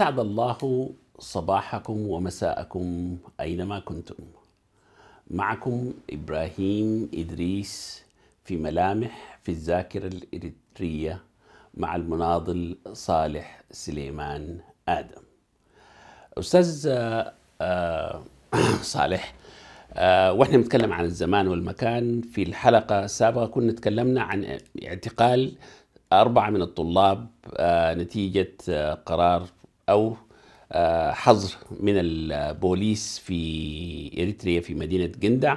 أسعد الله صباحكم ومساءكم أينما كنتم. معكم إبراهيم إدريس في ملامح في الذاكرة الإريترية مع المناضل صالح سليمان آدم. أستاذ آه، آه، صالح آه، واحنا بنتكلم عن الزمان والمكان في الحلقة السابقة كنا تكلمنا عن اعتقال أربعة من الطلاب نتيجة قرار أو آه، حظر من البوليس في إريتريا في مدينة جندع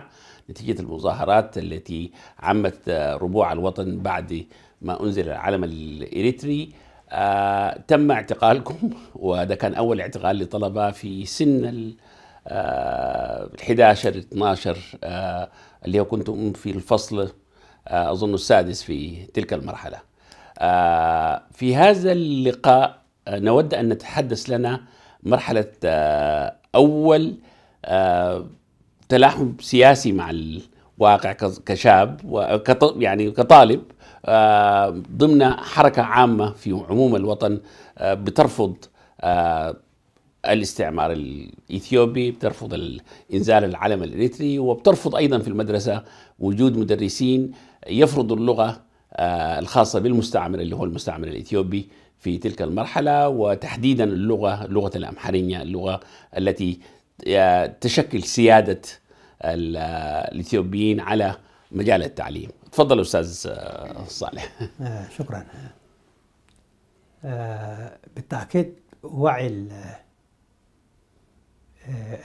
نتيجة المظاهرات التي عمت آه، ربوع الوطن بعد ما أنزل العلم الإريتري آه، تم اعتقالكم وده كان أول اعتقال لطلبة في سن ال 11 12 اللي هو كنتم في الفصل أظن السادس في تلك المرحلة في هذا اللقاء نود أن نتحدث لنا مرحلة آه، أول آه، تلاحم سياسي مع الواقع كشاب يعني كطالب آه، ضمن حركة عامة في عموم الوطن بترفض الاستعمار الاثيوبي بترفض انزال العلم الاريتري وبترفض ايضا في المدرسه وجود مدرسين يفرضوا اللغه الخاصه بالمستعمر اللي هو المستعمر الاثيوبي في تلك المرحلة وتحديدا اللغة لغة الأمحرية اللغة التي آه، تشكل سيادة الإثيوبيين على مجال التعليم تفضل أستاذ آه، صالح آه، شكرا بالتأكيد وعي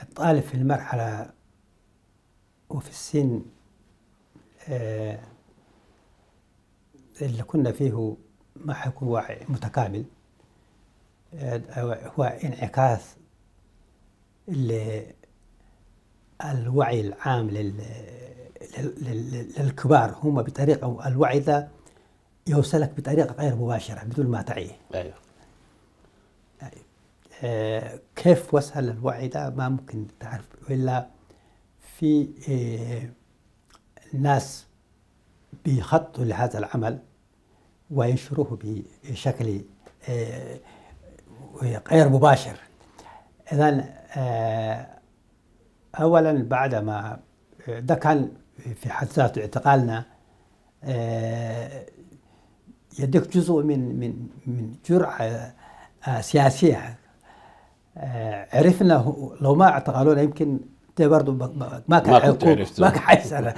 الطالب في المرحلة وفي السن اللي كنا فيه ما حيكون واعي متكامل آه، هو انعكاس الوعي العام للكبار هم بطريقة الوعي ذا يوصلك بطريقة غير مباشرة بدون ما تعيه أيوه. آه، كيف وصل الوعي ذا ما ممكن تعرف إلا في آه، ناس بيخطوا لهذا العمل وينشروه بشكل آه، غير مباشر إذا آه، أولا بعد ما آه، ده كان في حد ذاته اعتقالنا يديك جزء من من من جرعة سياسية عرفنا لو ما اعتقلونا يمكن ده برضه ما كان ما كنت ما كان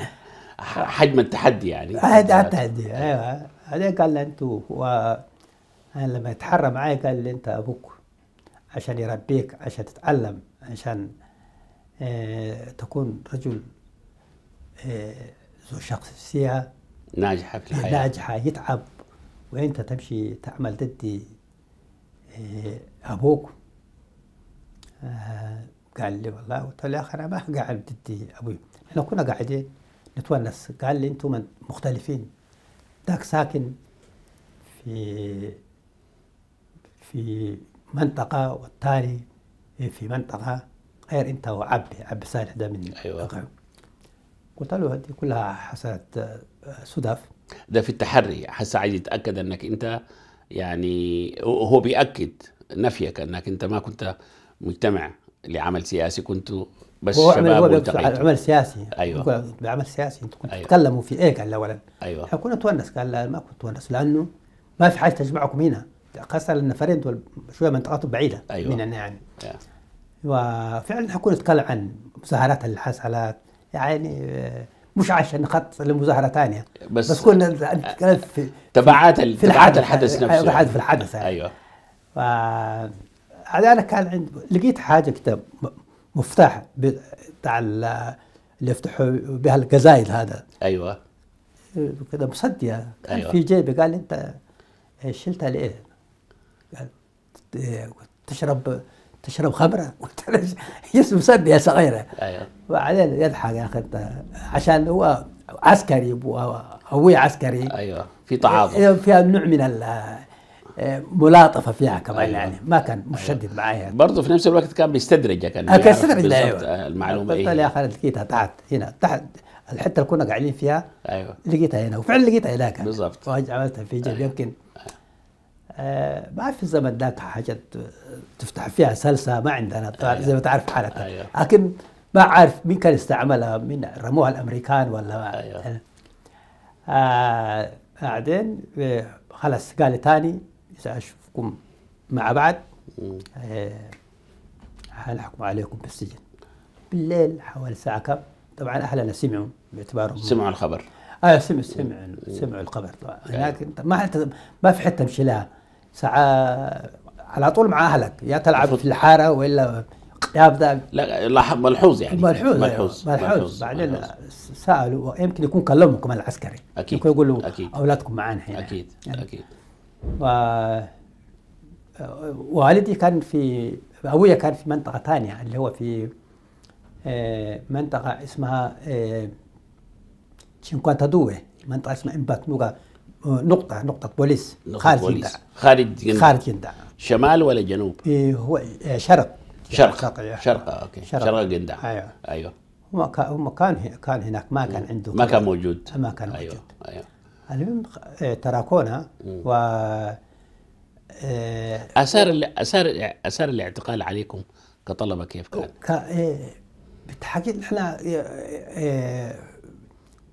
حجم التحدي يعني التحدي ايوه بعدين قال له انتو هو لما يتحرى معايا قال لي انت ابوك عشان يربيك عشان تتعلم عشان اه تكون رجل اه ذو شخصية ناجحة في الحياة ناجحة يتعب وانت تمشي تعمل ضدي اه ابوك آه، قال لي والله قلت له يا اخي انا ما قاعد ضدي ابوي احنا كنا قاعدين نتونس قال لي انتم مختلفين ذاك ساكن في في منطقة والتالي في منطقة غير أنت وعبد عبد صالح ده من أيوة. أقعب. قلت له هذه كلها حصلت صدف آه، ده في التحري حس عايز يتأكد أنك أنت يعني هو بيأكد نفيك أنك أنت ما كنت مجتمع لعمل سياسي كنت بس هو الشباب والتقييد أيوة. عمل سياسي ايوه بعمل سياسي انتم كنتوا أيوة. تتكلموا في ايه قال اولا ايوه كنا تونس قال لا ما كنت تونس لانه ما في حاجه تجمعكم هنا خاصه لان فريد شويه منطقته بعيده أيوة. مننا يعني yeah. وفعلا حكون نتكلم عن مظاهرات اللي حصلت يعني آه، مش عشان خط لمظاهره ثانيه بس بس كنا آه، نتكلم في تبعات في الحدث, الحدث أيوة، نفسه يعني. الحدث في الحدث يعني. ايوه هذا انا كان عندي لقيت حاجه كده مفتاح بتاع اللي يفتحوا بها القزايد هذا ايوه كده مصدية أيوة. في جيبي قال انت إيه، شلتها ليه؟ قال إيه، تشرب تشرب خمره قلت له يس مسديه صغيره ايوه وبعدين يضحك يا اخي عشان هو عسكري وابوي عسكري ايوه في تعاطف إيه، فيها نوع من ملاطفه فيها كمان أيوة. يعني ما كان مشدد أيوة. معايا برضه في نفس الوقت كان بيستدرجك كان كان أيوة. المعلومه ايه يا اخي لقيتها تحت هنا تحت الحته اللي كنا قاعدين فيها ايوه لقيتها هنا وفعلا لقيتها هناك بالضبط عملتها في جيب أيوة. يمكن آه ما في الزمن ذاك حاجه تفتح فيها سلسه ما عندنا أيوة. زي ما تعرف حالتها أيوة. لكن ما عارف مين كان استعملها من رموها الامريكان ولا أيوة. آه بعدين آه، خلاص قال لي ثاني سأشوفكم مع بعض آه، حنحكم عليكم بالسجن بالليل حوالي ساعه كم طبعا أهلنا سمعوا باعتبارهم سمعوا الخبر اه سمع سمع سمع الخبر يعني لكن ما حتى ما في حته تمشي لها ساعه على طول مع اهلك يا تلعب في الحاره والا يا ابدا لا ملحوظ يعني ملحوظ ملحوظ ملحوظ بعدين سالوا يمكن يكون كلمهم كمان العسكري اكيد يكون يقول له اولادكم معانا هنا اكيد يعني اكيد ووالدي آه، كان في ابويا كان في منطقه ثانيه اللي هو في آه، منطقه اسمها تشينكواتادوي آه، منطقه اسمها امبات نوغا نقطة نقطة بوليس نقطة خارج بوليس. جندع خارج جندع خارج جندع شمال ولا جنوب؟ إيه، هو شرق شرق شرق, شرق. اوكي شرق, شرق جندع ايوه ايوه هم كان كان هناك ما كان عنده ما كان موجود ما كان أيوة. موجود ايوه, أيوة. المهم آه، تراكونا و آه، اثار اثار اثار الاعتقال عليكم كطلبه كيف كان؟ آه، بالتحقيق نحن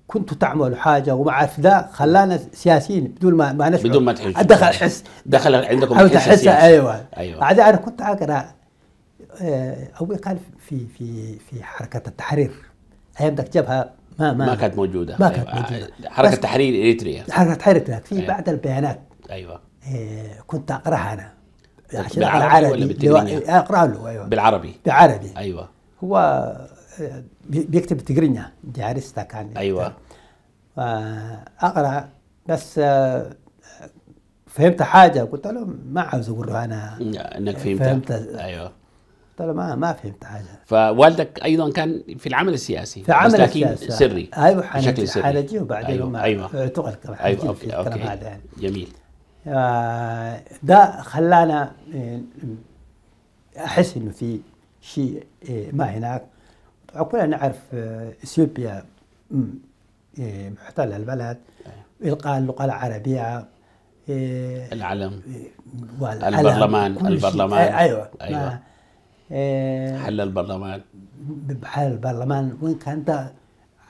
كنت تعمل حاجه ومع ذا خلانا سياسيين بدون ما ما نشعر بدون ما تحس دخل حس دخل عندكم حس ايوه ايوه بعدين انا كنت اقرا ابوي قال في في في حركه التحرير ايام ذاك جبهه ما ما, ما كانت موجوده ما كانت أيوة. موجوده حركه تحرير اريتريا حركه تحرير اريتريا في أيوة. بعض البيانات ايوه إيه كنت اقراها انا عشان بالعربي ولا آه، اقرا له ايوه بالعربي بالعربي ايوه هو آه، بيكتب تجرينيا جارستا كان ايوه آه، اقرا بس فهمت حاجه قلت له ما عاوز اقول له انا انك فهمت, فهمت ايوه ترى ما ما فهمت حاجه فوالدك ايضا كان في العمل السياسي في العمل السياسي آه. سري ايوه بشكل سري حالجي وبعدين أيوة. أيوة. اعتقل كمان أيوة. أوكي. اوكي هذا يعني جميل آه، ده خلانا آه، احس انه في شيء ما هناك وكلنا نعرف اثيوبيا محتل البلد أيوة. القاء اللغه العربيه العلم والعلم البرلمان البرلمان ايوه, أيوة. إيه. حل البرلمان بحل البرلمان وان كان ده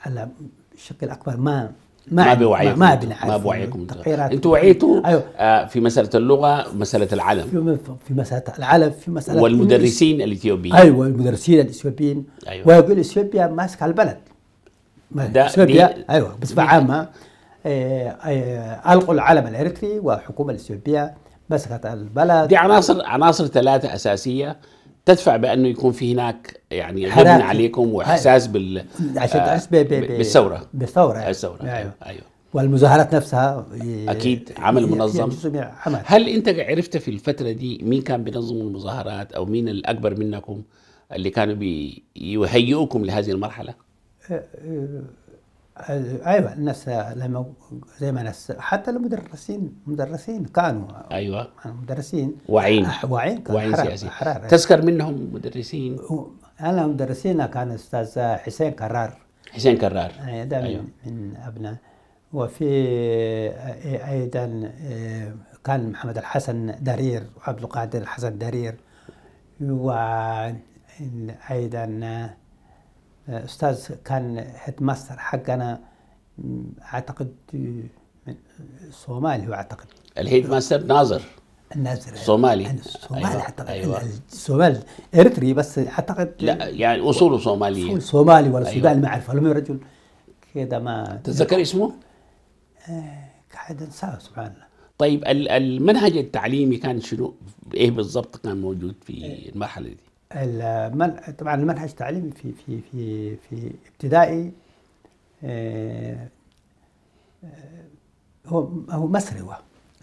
على شكل اكبر ما ما ما بوعيكم ما بنعرف ما بوعيكم انتوا وعيتوا أيوه. آه، في مساله اللغه مساله العلم في, في مساله العلم في مساله والمدرسين الاثيوبيين ايوه المدرسين الاثيوبيين أيوه. ويقول اثيوبيا ماسكه البلد اثيوبيا ايوه بصفه عامه إيه، إيه، القوا العلم الاريتري والحكومه الاثيوبيه مسكت البلد دي عناصر عناصر ثلاثه اساسيه تدفع بانه يكون في هناك يعني هم عليكم واحساس بال عشان تحس آه، بالثوره بالثوره يعني. الثوره ايوه ايوه, أيوه. والمظاهرات نفسها اكيد عمل منظم هل انت عرفت في الفتره دي مين كان بينظم المظاهرات او مين الاكبر منكم اللي كانوا بيهيئوكم لهذه المرحله؟ آه، آه، ايوه الناس لما زي ما الناس حتى المدرسين مدرسين كانوا ايوه مدرسين واعين واعين كانوا واعين سياسي تذكر منهم مدرسين انا مدرسين كان استاذ حسين كرار حسين كرار أيوة، ده أيوة. من ابناء وفي ايضا آه، كان محمد الحسن درير وعبد القادر الحسن درير وايضا استاذ كان هيد ماستر حقنا اعتقد صومالي هو اعتقد الهيد ماستر ناظر الناظر صومالي الصومالي أيوة. اعتقد أيوة. الصومال اريتري بس اعتقد لا يعني اصوله صوماليه اصول صومالي ولا أيوة. سوداني ما اعرف المهم رجل كذا ما تتذكر اسمه؟ آه، قاعد انساه سبحان الله طيب المنهج التعليمي كان شنو؟ ايه بالضبط كان موجود في آه. المرحله دي؟ طبعا المنهج التعليمي في في في في ابتدائي آه، آه، هو هو مصري هو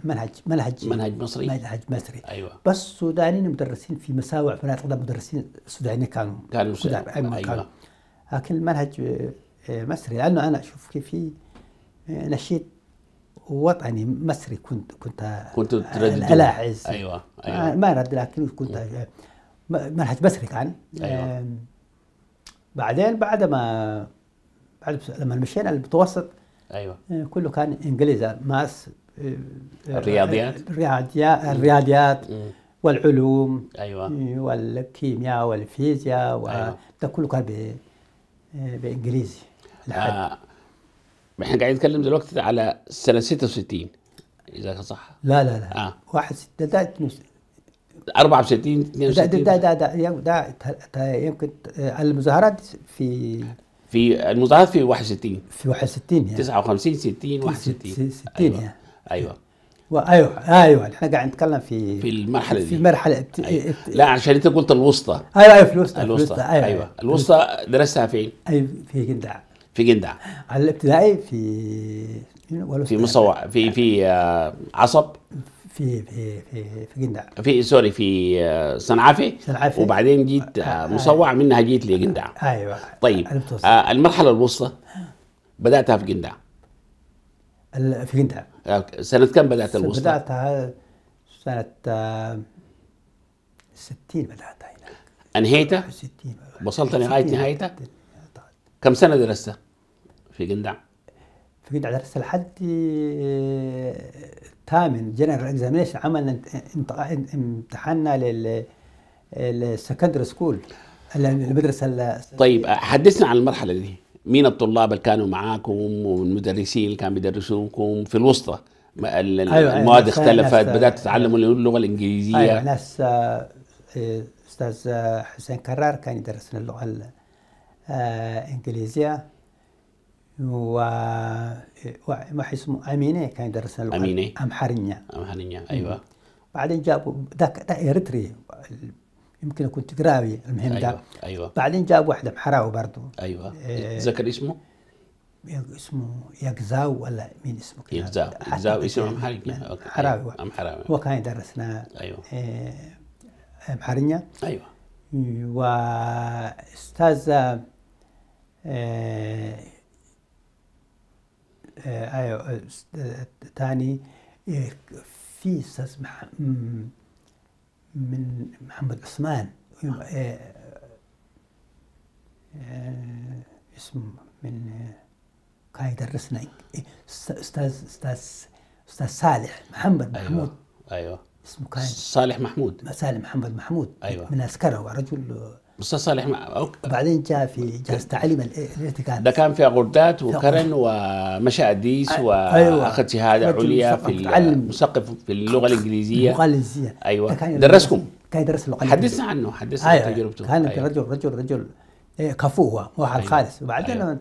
منهج منهج منهج مصري منهج مصري ايوه بس السودانيين مدرسين في مساوع مناطق مدرسين سودانيين كانوا كانوا سودانيين أيوة،, أيوة. كانوا لكن المنهج آه، مصري لانه انا اشوف كيف في نشيد وطني مصري كنت كنت كنت تردد الاعز ايوه ايوه ما رد لكن كنت أيوة. منهج بسري كان أيوة. بعدين بعد ما بعد لما مشينا المتوسط ايوه آه، كله كان انجليزي ماس آه، آه، الرياضيات الرياضيات والعلوم ايوه والكيمياء والفيزياء وده أيوة. كله كان بانجليزي احنا قاعدين نتكلم دلوقتي على سنه 66 اذا صح لا لا لا آه. واحد ستة ده 64 62 ده ده ده ده, ده, ده يمكن المظاهرات في في المظاهرات في 61 في 61 يعني 59 60 61 60 ايوه يعني. ايوه ايوه ايوه احنا قاعد نتكلم في في المرحله دي في المرحله بت... أيوة. لا عشان انت قلت الوسطى ايوه ايوه في الوسطى الوسطى ايوه, أيوة. الوسطى درستها فين؟ ايوه في جندع في جندع على الابتدائي في في مصوع في في آه، عصب في في في في قندع في سوري في آه، صنعافي صنعافي وبعدين جيت آه, آه،, آه، مصوع منها جيت لقندع ايوه طيب آه المرحله الوسطى بداتها في قندع في قندع سنه كم بدات الوسطى؟ بداتها سنه 60 بداتها هناك انهيتها؟ 60 وصلت لغايه نهايتها؟ كم سنه درستها في قندع؟ في قندع درست لحد الثامن جنرال اكزامينيشن عملنا امتحاننا السكندري سكول المدرسه طيب حدثنا عن المرحله دي مين الطلاب اللي كانوا معاكم والمدرسين اللي كانوا بيدرسوكم في الوسطى أيوة، أيوة، المواد اختلفت بدات تتعلموا اللغه الانجليزيه ايوه ناس استاذ حسين كرار كان يدرسنا اللغه الانجليزيه آه، وواحد اسمه أمينة كان يدرس أمينة أمحرنيا أمحرنيا أيوة بعدين جابوا ذاك ذا إريتري يمكن كنت تقراوي المهم ده أيوة. أيوة بعدين جابوا واحدة محراوي برضه أيوه آه، ذكر اسمه؟ اسمه يقزاو ولا مين اسمه كده؟ يقزاو يقزاو اسمه أمحرنيا أيوة، حراوي أمحراوي هو كان يدرسنا أيوه آه، أمحرنيا أيوه وأستاذ آه، اي آه، او آه، ثاني آه، في استاذ من محمد عثمان اسمه من كان يدرسنا إيه، استاذ استاذ استاذ صالح محمد أيوة، محمود ايوه, أيوة. اسمه كان صالح محمود صالح محمد محمود أيوة. من عسكره ورجل استاذ صالح ما بعدين جاء في جهاز إيه. تعليم الارتكاز ده كان في اغردات وكرن ومشاديس واخذ أيوة. شهاده عليا في مثقف في اللغه الانجليزيه اللغه الانجليزيه ايوه درسكم كان يدرس اللغه الانجليزيه حدثنا عنه حدثنا عن أيوة. تجربته كان أيوة. رجل رجل رجل إيه، كفو هو واحد أيوة. خالص وبعدين أيوة.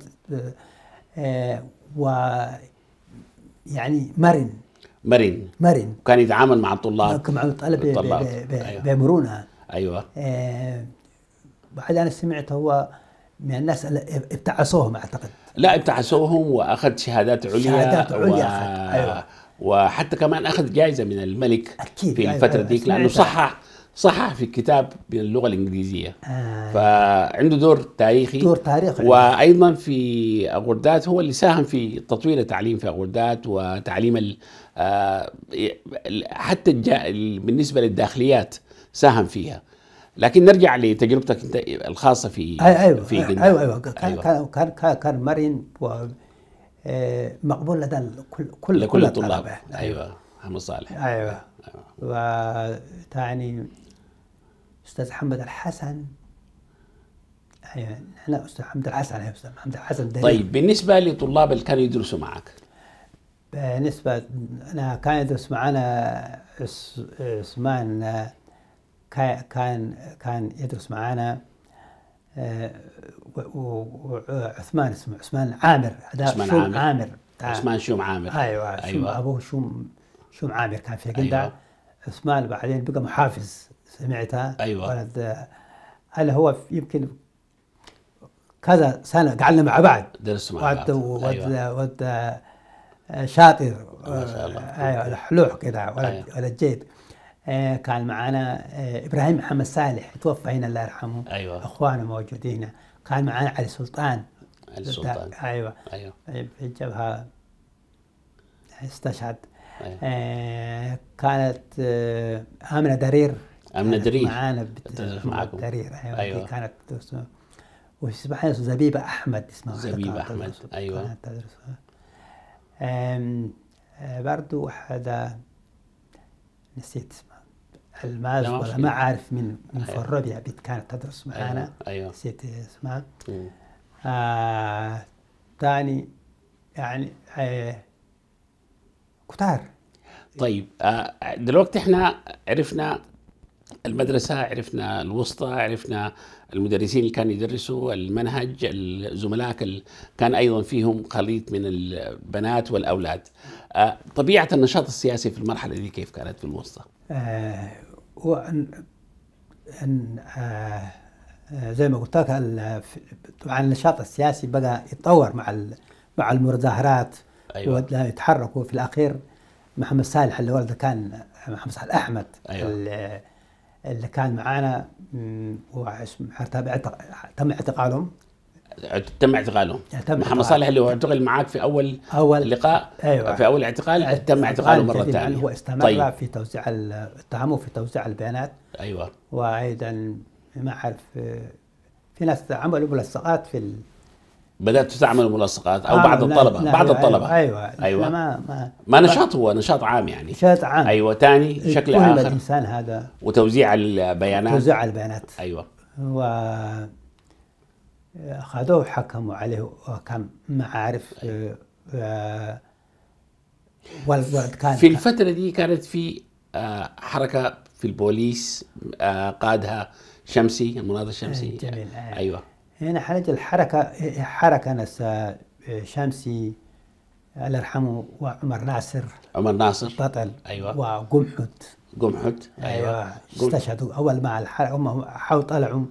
آه و يعني مرن مرن مرن وكان يتعامل مع الطلاب مع الطلبه بمرونه ايوه آه بعد أنا سمعت هو من الناس اللي ابتعسوهم أعتقد لا ابتعسوهم وأخذ شهادات عليا شهادات عليا و... أيوة. وحتى كمان أخذ جائزة من الملك أكيد. في أيوة، الفترة أيوة. ديك لأنه صحح صحح في كتاب باللغه الانجليزيه آه. فعنده دور تاريخي دور تاريخي وايضا في اغوردات هو اللي ساهم في تطوير التعليم في اغوردات وتعليم ال آه، حتى بالنسبه للداخليات ساهم فيها لكن نرجع لتجربتك انت الخاصه في أيوة في أيوة،, أيوة, أيوة, ايوه كان كان كان, كان مرن و آه، مقبول لدى كل كل لكل الطلاب نعم. ايوه محمد صالح ايوه, أيوة. تعني استاذ محمد الحسن ايوه احنا استاذ محمد الحسن ايوه استاذ محمد الحسن دليل. طيب بالنسبه لطلاب اللي كانوا يدرسوا معك بالنسبه انا كان يدرس معنا عثمان كان كان يدرس معانا آه، وعثمان اسمه عثمان عامر عثمان شوم عامر, عامر. آه. عثمان شوم عامر ايوه, أيوة. شوم ابوه شوم شوم عامر كان في قندع أيوة. عثمان بعدين بقى محافظ سمعتها ايوه ولد آه، هل هو يمكن كذا سنه قعدنا مع بعض درسنا مع بعض ود أيوة. ود شاطر ما شاء الله ايوه الحلوح كذا ولد أيوة. ولد جيد آه، كان معنا آه، ابراهيم محمد صالح توفى هنا الله يرحمه ايوه اخوانه موجودين هنا كان معنا علي سلطان علي سلطان ايوه ايوه في الجبهه استشهد أيوة. آه، كانت امنه درير امنه درير معانا بت... درير ايوه, أيوة. كانت وسبحان الله زبيبه احمد اسمها زبيبه احمد ايوه كانت تدرس برضو واحده نسيت اسمها الماس نعم، ولا ما عارف من من أيوة. الربيع يعني بنت كانت تدرس معانا أيوة. أيوة. نسيت اسمها ثاني آه يعني آه كتار طيب آه دلوقتي احنا عرفنا المدرسة عرفنا الوسطى عرفنا المدرسين اللي كانوا يدرسوا المنهج زملائك كان أيضا فيهم خليط من البنات والأولاد آه، طبيعة النشاط السياسي في المرحلة دي كيف كانت في الوسطى؟ آه هو أن أن آه، زي ما قلت لك طبعا النشاط السياسي بقى يتطور مع مع المتظاهرات أيوة. يتحركوا في الأخير محمد صالح اللي ولده كان محمد صالح أحمد أيوة. اللي كان معانا تم اعتقالهم تم اعتقاله تم محمد صالح اللي هو اعتقل معك في اول اول لقاء أيوة. في اول اعتقال تم اعتقاله مره ثانيه هو استمر طيب. في توزيع اتهمه في توزيع البيانات ايوه وايضا ما اعرف في ناس عملوا ملصقات في ال... بدات تعمل ملصقات او آه بعض الطلبه لا بعض أيوة، الطلبه ايوه ايوه, أيوة. ما ما, ما نشاط هو نشاط عام يعني نشاط عام ايوه ثاني شكل اخر الانسان هذا وتوزيع البيانات توزيع البيانات ايوه و أخذوه وحكموا عليه وكان معارف أيوة. آه، آه، والولد كان في الفترة دي كانت في آه، حركة في البوليس قادها شمسي المناضل إيه، الشمسي جميل. أيوة هنا يعني حاجة الحركة حركة ناس شمسي الله يرحمه وعمر ناصر عمر ناصر بطل ايوه وقمحت قمحت ايوه, أيوة. استشهدوا اول ما الحركه هم حاولوا طلعوا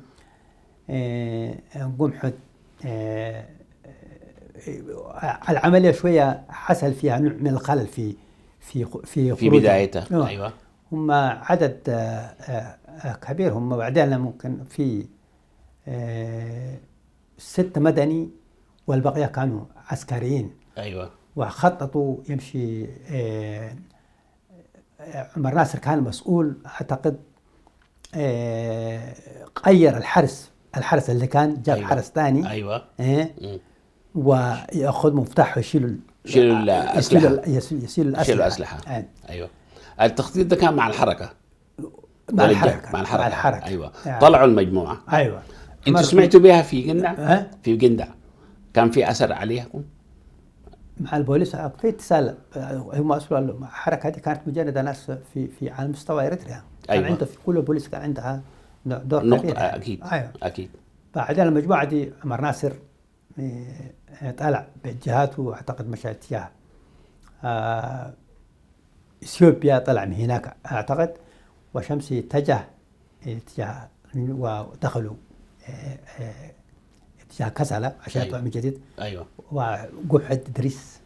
آه، قمحة آه، آه، العمليه شويه حصل فيها نوع من الخلل في في في في بدايتها ايوه هم عدد كبير هم بعدين ممكن في ست مدني والبقيه كانوا عسكريين ايوه وخططوا يمشي عمر ناصر كان مسؤول اعتقد غير الحرس الحرس اللي كان جاب أيوة. حرس ثاني ايوه إيه وياخذ مفتاحه يشيلوا يشيلوا الاسلحه يشيلوا الاسلحه يشيلوا الاسلحه يعني. ايوه التخطيط ده كان مع الحركه مع الحركه مع الحركه, مع الحركة. ايوه يعني. طلعوا المجموعه ايوه انتوا سمعتوا بها في جندع؟ أه؟ في جندع كان في اثر عليكم؟ مع البوليس في اتصال هم اصلا الحركه هذه كانت مجرد ناس في في على مستوى اريتريا كان أيوة. عنده في كل البوليس كان عندها دور نقطة كبير. آه، أكيد آه، أيوة. أكيد بعدين المجموعة دي عمر ناصر إيه، طالع بالجهات واعتقد مشى اتجاه آه، اثيوبيا طلع من هناك اعتقد وشمسي اتجه اتجاه ودخلوا إيه، إيه، اتجاه كسلة عشان أيوة. من جديد ايوه وقعد ادريس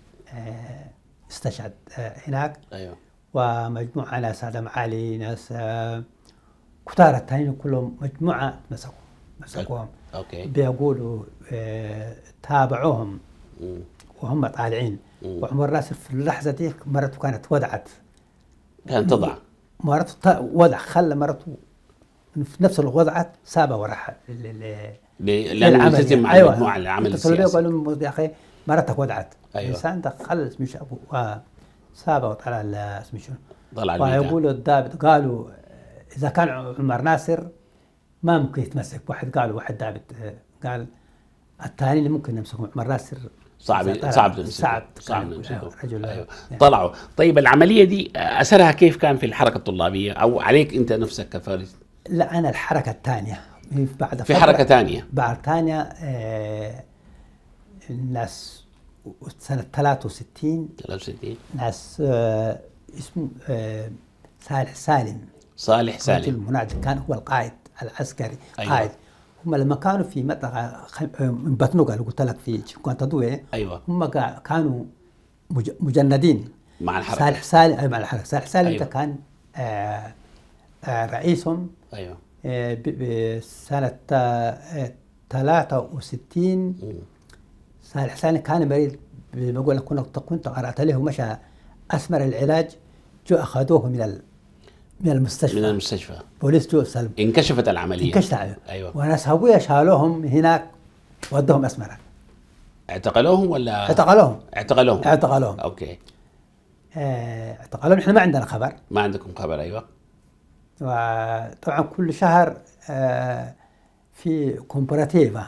استشهد هناك ايوه ومجموعه ناس ادم علي ناس كتارة تاني كلهم مجموعة مسكوا مسكوهم طيب، أوكي. بيقولوا آه، تابعوهم وهم طالعين وعمر راسل في اللحظة دي مرته كانت وضعت كانت تضع مرته ط... وضع خلى مرته في نفس الوضع سابه وراح للعمل يعني. أيوة العمل السياسي قالوا يا أخي مرتك وضعت أيوة. الإنسان تخلص مش أبوه وسابه وطلع اسمه شنو طلع ويقولوا الضابط قالوا اذا كان عمر ناصر ما ممكن يتمسك واحد قال واحد دابت آه، قال الثاني اللي ممكن يمسك عمر ناصر صعب صعب صعب صعب أيوه، رجل أيوه. يعني. طلعوا طيب العمليه دي آه، اثرها كيف كان في الحركه الطلابيه او عليك انت نفسك كفارس لا انا الحركه الثانيه بعد في حركه ثانيه بعد ثانيه آه، الناس سنه 63 63 ناس اسمه صالح سالم صالح سالم رجل كان هو القائد العسكري أيوة. قائد هم لما كانوا في منطقة آه، من باتنوغا اللي قلت لك في كونتادوي أيوة هم كانوا مجندين مع الحركة صالح سالم مع الحركة صالح سالم أيوة. كان آآ آه، آآ آه، رئيسهم أيوة بسنة 63 صالح سالم كان مريض بقول اقول لك كنت قرات له مشى اثمر العلاج جو اخذوه من من المستشفى من المستشفى بوليس سلم انكشفت العمليه انكشفت العمليه ايوه وناس هابويا شالوهم هناك ودوهم اسمرك اعتقلوهم ولا اعتقلوهم اعتقلوهم اعتقلوهم اوكي آه، اعتقلوهم احنا ما عندنا خبر ما عندكم خبر ايوه وطبعا كل شهر آه، في كومبراتيفا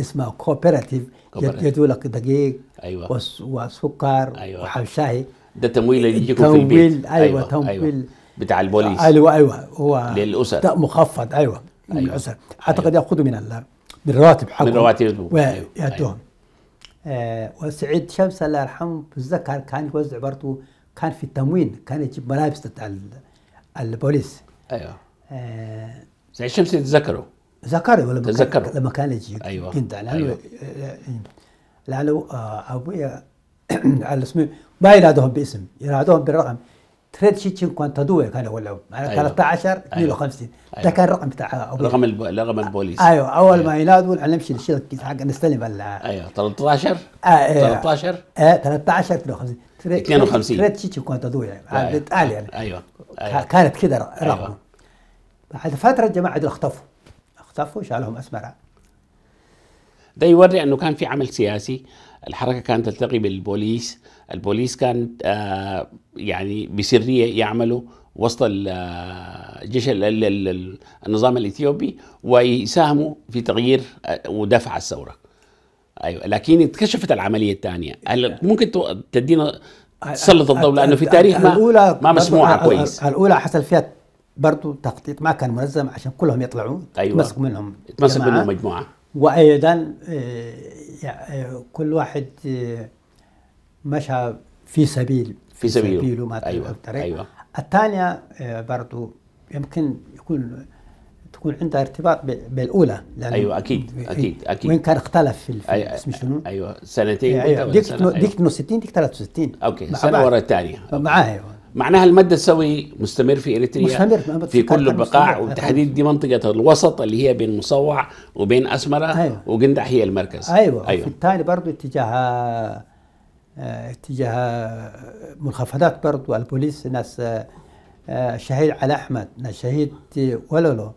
اسمها كوبراتيف يدوا لك دقيق ايوه وسكر أيوة. وحب شاي ده تمويل اللي يجيكم في البيت ايوه, أيوة. أيوة. تمويل أيوة. بتاع البوليس ايوه ايوه هو للاسر مخفض ايوه, أيوة. أيوة. اعتقد أيوة. ياخذوا من ال... من رواتب حقهم من رواتبهم أيوة. أيوة. آه وسعيد شمس الله يرحمه بتذكر كان يوزع برضه كان في التموين كان يجيب ملابس بتاع البوليس ايوه آه سعيد شمس تذكره ذكره ولا تذكره لما كان يجي ايوه كنت لانه أيوة. لانه آه، ابويا على اسمه ما ينادوهم باسم ينادوهم بالرقم تريد شيتشن كوانتادوي كان هو اللاعب 13 52 ده كان الرقم بتاع رقم الب... رقم البوليس ايوه اول أيوه. ما ينادوا انا نمشي نشيل حق نستلم ال ايوه 13 13 ايه 13 52 52 تريد شيتشن كوانتادوي يعني ريت يعني ايوه, يعني. أيوه. أيوه. كانت كذا رقمه بعد فتره الجماعه دول اختفوا اختفوا شالهم اسمرة ده يوري انه كان في عمل سياسي الحركه كانت تلتقي بالبوليس البوليس كان آه، يعني بسريه يعملوا وسط الجيش آه، النظام الاثيوبي ويساهموا في تغيير آه، ودفع الثوره ايوه لكن اتكشفت العمليه الثانيه ممكن تدينا تسلط الضوء لانه في تاريخ ما الأولى ما مسموعه كويس الاولى حصل فيها برضه تخطيط ما كان منظم عشان كلهم يطلعوا أيوة. تمسك منهم تمسك منهم مجموعه وايضا كل واحد مشى في سبيل في سبيله, سبيله ما أيوة. أيوة. الثانية آه، برضو يمكن يكون تكون عندها ارتباط بالاولى ايوه اكيد إيه، اكيد اكيد وين كان اختلف في أيوة اسم شنو ايوه سنتين أيوة،, أيوة. ديك سنة أيوة. ديك 62 ديك 63 اوكي سنه ورا الثانيه معاه ايوه معناها المد السوي مستمر في اريتريا مستمر في كل البقاع وبالتحديد دي منطقه الوسط اللي هي بين مصوع وبين اسمره أيوة. وقندح هي المركز ايوه ايوه في التالي برضه اتجاه آه، اتجاه منخفضات برضو البوليس ناس الشهيد آه، آه، على احمد ناس شهيد ولولو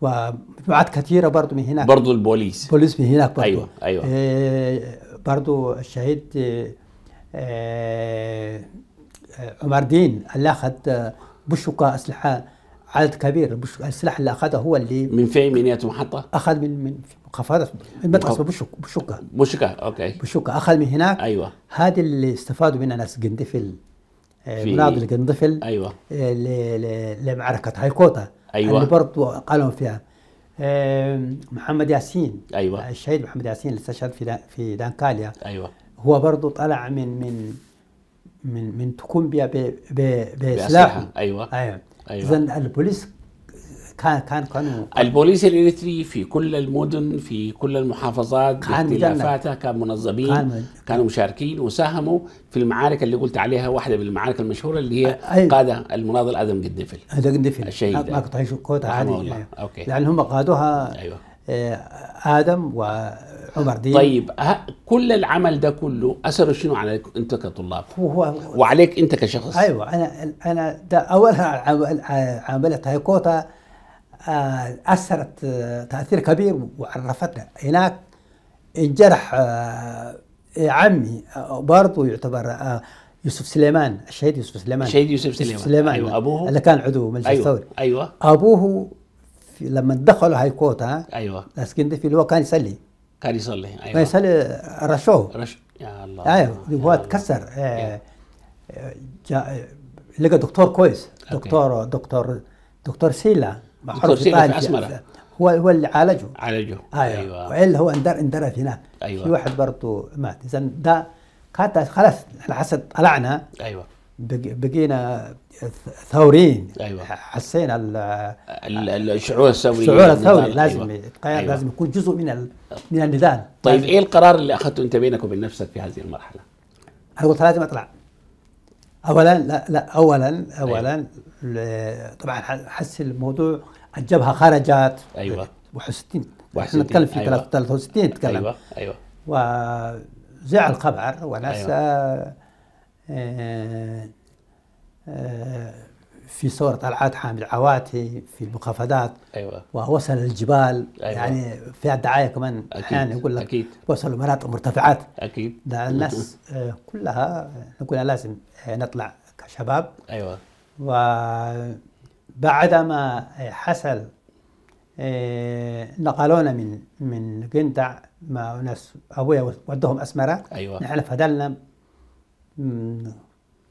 ومجموعات كثيره برضو من هناك برضو البوليس بوليس من هناك برضو ايوه ايوه برضو الشهيد عمر دين اللي اخذ بشقة اسلحه عدد كبير بشك السلاح اللي اخذه هو اللي من في مينية محطة؟ اخذ من من قفازة من بشوك بشوكه بشوكه اوكي بشوكه اخذ من هناك ايوه هذه اللي استفادوا منها ناس قندفل آه، مناضل قندفل ايوه آه، لمعركة هايكوتا ايوه اللي برضه قالوا فيها محمد ياسين ايوه الشهيد محمد ياسين اللي استشهد في في دانكاليا ايوه هو برضه طلع من من من من تكومبيا بسلاحه ايوه ايوه أيوة. اذا البوليس كان كان قانون البوليس الاريتري في كل المدن في كل المحافظات كان باختلافاتها كان منظمين كان كانوا مشاركين وساهموا في المعارك اللي قلت عليها واحده من المعارك المشهوره اللي هي أيوة. قاده المناضل ادم قدفل ادم قدفل الشهيد ما قطعش كوتا عادي اوكي لان هم قادوها ايوه آه، ادم وعمر دين طيب كل العمل ده كله اثره شنو عليك انت كطلاب؟ هو هو وعليك انت كشخص ايوه انا انا ده اول عمليه هايكوتا آه، اثرت آه، تاثير كبير وعرفتنا هناك انجرح عمي برضه يعتبر يوسف سليمان الشهيد يوسف سليمان الشهيد يوسف سليمان, يوسف سليمان, سليمان أيوة أبوه اللي كان عضو مجلس أيوة الثوري أيوة أبوه في لما دخلوا هاي كوتا ايوه الاسكندري اللي هو كان يصلي كان يصلي ايوه كان يصلي رشوه رش يا الله ايوه هو اتكسر آه، لقى دكتور كويس دكتور دكتور دكتور سيلا دكتور سيلا في اسمره هو هو اللي عالجه عالجه ايوه, أيوة. والا هو اندر اندر هناك ايوه في واحد برضه مات اذا ده كانت خلاص الحسد طلعنا ايوه بقينا ثوريين أيوة. حسينا الشعور الثوري الشعور الثوري أيوة. لازم أيوة. لازم يكون جزء من من النضال طيب ايه القرار اللي اخذته انت بينك وبين نفسك في هذه المرحله؟ انا قلت لازم اطلع اولا لا, لا اولا أيوة. اولا أيوة. طبعا حس الموضوع الجبهه خرجت ايوه 61 احنا نتكلم في أيوة. 63 نتكلم ايوه ايوه وزع الخبر وناس أيوة. آه، آه، في صورة العاد حامد عواتي في المخافضات ايوه ووصل الجبال أيوة. يعني فيها دعايه كمان احيانا يقول لك أكيد. وصلوا مناطق مرتفعات اكيد الناس آه، كلها نقول لازم نطلع كشباب ايوه وبعدما حصل نقلونا من من قندع مع ناس ابويا ودهم اسمره ايوه نحن فدلنا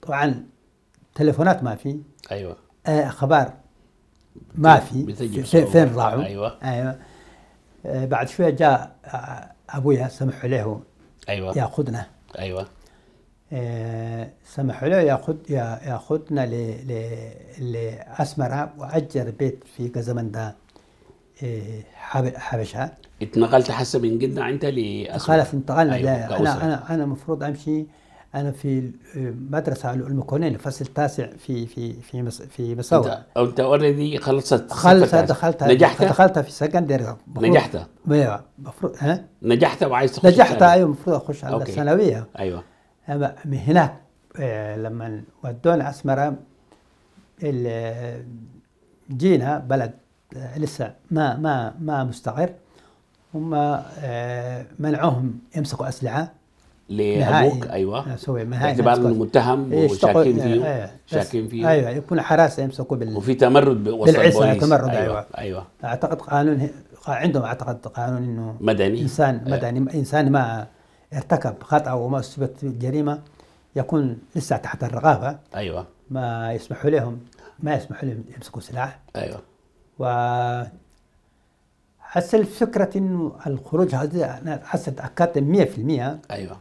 طبعا تلفونات ما في ايوه آه، اخبار ما في فين راحوا ايوه ايوه آه، بعد شويه جاء آه، ابويا سمحوا له ايوه ياخذنا ايوه سمحوا له ياخذ ياخذنا لاسمره واجر بيت في قزمندا حبشه اتنقلت حسب من جده انت لاسمره خلاص انتقلنا أيوة. انا انا انا المفروض امشي انا في مدرسه علوم الكونيه الفصل التاسع في في في في مساوي انت انت اوريدي خلصت خلصت دخلت نجحت دخلت في سكندري نجحت ايوه المفروض ها نجحت وعايز تخش نجحت ايوه المفروض اخش على الثانويه ايوه من هناك آه، لما ودونا اسمره جينا بلد آه، لسه ما ما ما مستقر هم آه، منعوهم يمسكوا اسلحه لابوك ايوه آه، سوري باعتبار انه متهم إيه، وشاكين فيه شاكين فيه ايوه يكون حراسه يمسكوا بال وفي تمرد بالعصا تمرد أيوة. ايوه ايوه اعتقد قانون عندهم اعتقد قانون انه مدني انسان آه. مدني أيوة. انسان ما ارتكب خطا وما اثبت جريمه يكون لسه تحت الرقابه ايوه ما يسمحوا لهم ما يسمحوا لهم يمسكوا سلاح ايوه و حس الفكرة انه الخروج هذه انا حس تاكدت 100% ايوه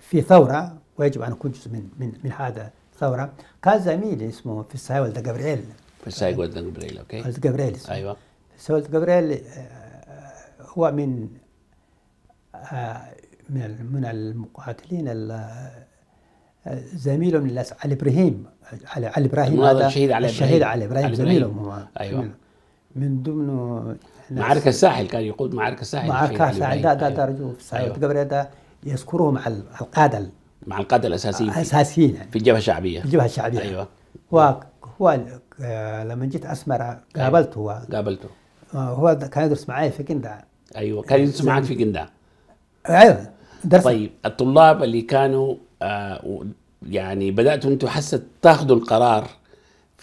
في ثورة ويجب أن أكون جزء من من, من هذا الثورة كان زميلي اسمه في الساي والد جابرييل في الساي والد جابرييل أوكي والد جابرييل أيوه الساي والد جابرييل آه، هو من آه، من من المقاتلين آه، زميلهم الأس... علي ابراهيم علي, علي ابراهيم هذا الشهيد علي الشهيد علي ابراهيم زميلهم هو ايوه من, من ضمن معركه الساحل كان يقود معركه الساحل معركه الساحل أيوة. ده ده, ده رجل في الساحل أيوة. ده يذكره مع القاده مع القاده الاساسيين الاساسيين يعني في الجبهه الشعبيه في الجبهه الشعبيه ايوه هو هو آه، لما جيت اسمر قابلته هو أيوة. قابلته آه، هو كان يدرس معي في كندا ايوه كان يدرس معك في آه، كندا ايوه درس طيب الطلاب اللي كانوا آه يعني بداتوا انتم حسة تاخذوا القرار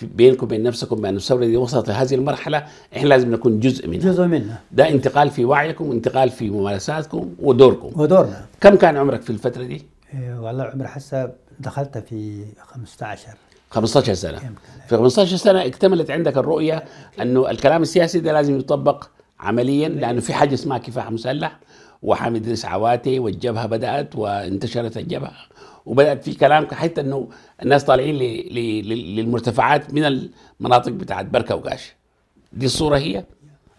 بينكم وبين نفسكم بان الثوره دي وصلت لهذه المرحله احنا لازم نكون جزء منها جزء منها ده انتقال في وعيكم وانتقال في ممارساتكم ودوركم ودورنا كم كان عمرك في الفتره دي؟ إيه والله عمري حسب دخلت في 15 15 سنه في 15 سنه اكتملت عندك الرؤيه انه الكلام السياسي ده لازم يطبق عمليا لانه في حاجه اسمها كفاح مسلح وحامد ادريس عواتي والجبهه بدات وانتشرت الجبهه وبدات في كلام حتى انه الناس طالعين للمرتفعات من المناطق بتاعت بركه وقاش دي الصوره هي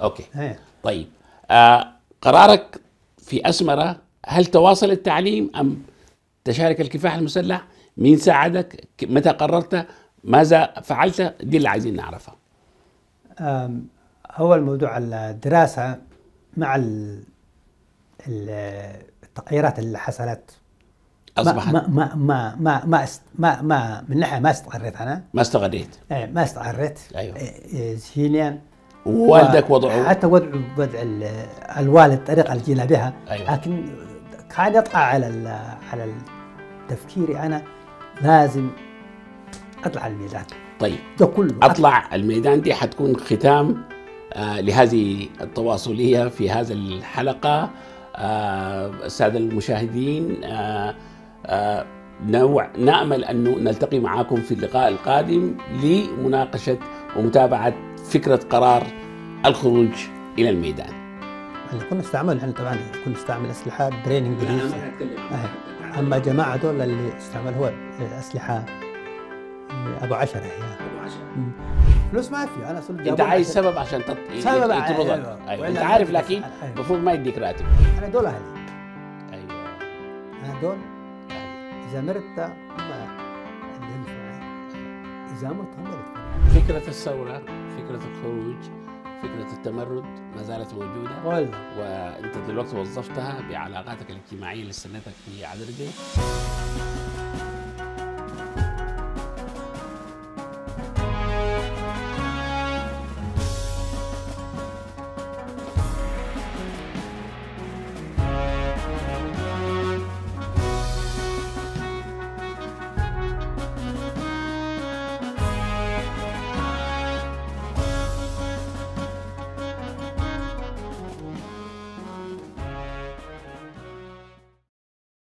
اوكي هي. طيب آه قرارك في اسمره هل تواصل التعليم ام تشارك الكفاح المسلح مين ساعدك متى قررت ماذا فعلت دي اللي عايزين نعرفها هو الموضوع الدراسه مع التغييرات اللي حصلت اصبحت ما ما ما ما ما, ما, ما من ناحيه ما استقريت انا ما استقريت اي ما استقريت ايوه إيه، إيه، جيليا ووالدك وضعه حتى وضع وضع الوالد الطريقه اللي جينا بها أيوة. لكن كان يطلع على على تفكيري انا لازم اطلع الميدان طيب ده كله اطلع الميدان دي حتكون ختام آه لهذه التواصليه في هذا الحلقه آه الساده المشاهدين آه نوع نامل أن نلتقي معكم في اللقاء القادم لمناقشة ومتابعة فكرة قرار الخروج إلى الميدان احنا كنا نستعمل احنا طبعا كنا نستعمل اسلحه برين انجليزي اما جماعه دول اللي استعمل هو اسلحه ابو عشره هي يعني. فلوس ما في انا صرت انت عايز سبب عشان تط... سبب عشان ايوه, أيوة. انت عارف لكن أيوة. المفروض ما يديك راتب انا دول اهلي ايوه انا دول إذا مرضت فالينفع إذا مت مرضت فكرة الثورة فكرة الخروج فكرة التمرد ما زالت موجودة والله وأنت دلوقتي وظفتها بعلاقاتك الاجتماعية اللي استنيتك في عدرجي